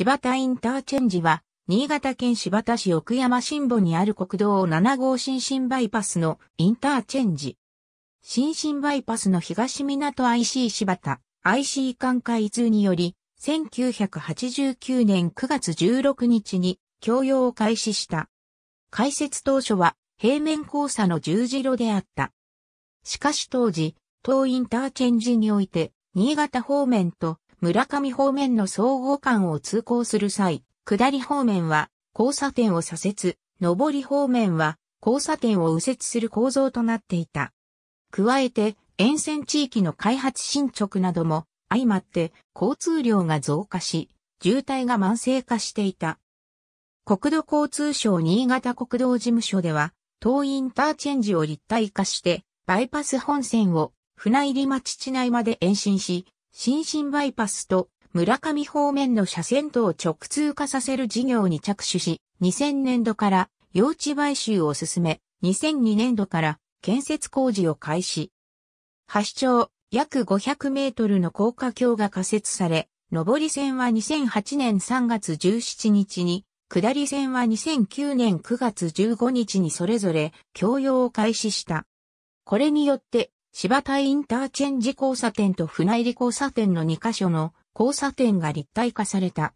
柴田インターチェンジは、新潟県柴田市奥山新保にある国道7号新新バイパスのインターチェンジ。新新バイパスの東港 IC 柴田 IC 管開通により、1989年9月16日に供用を開始した。開設当初は平面交差の十字路であった。しかし当時、東インターチェンジにおいて、新潟方面と村上方面の総合間を通行する際、下り方面は交差点を左折、上り方面は交差点を右折する構造となっていた。加えて、沿線地域の開発進捗なども相まって交通量が増加し、渋滞が慢性化していた。国土交通省新潟国道事務所では、東インターチェンジを立体化して、バイパス本線を船入町地内まで延伸し、新進バイパスと村上方面の車線とを直通化させる事業に着手し、2000年度から用地買収を進め、2002年度から建設工事を開始。橋町約500メートルの高架橋が仮設され、上り線は2008年3月17日に、下り線は2009年9月15日にそれぞれ共用を開始した。これによって柴田インターチェンジ交差点と船入り交差点の2カ所の交差点が立体化された。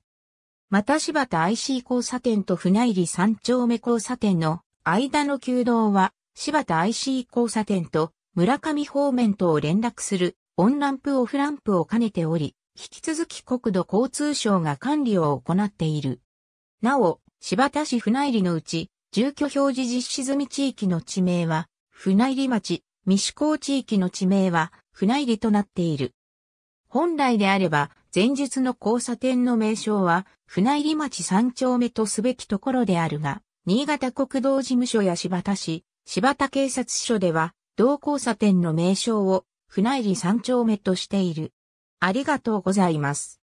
また柴田 IC 交差点と船入り三丁目交差点の間の旧道は柴田 IC 交差点と村上方面とを連絡するオンランプオフランプを兼ねており、引き続き国土交通省が管理を行っている。なお、柴田市船入りのうち、住居表示実施済み地域の地名は、船入り町、未施行地域の地名は、船入りとなっている。本来であれば、前述の交差点の名称は、船入町三丁目とすべきところであるが、新潟国道事務所や柴田市、柴田警察署では、同交差点の名称を、船入三丁目としている。ありがとうございます。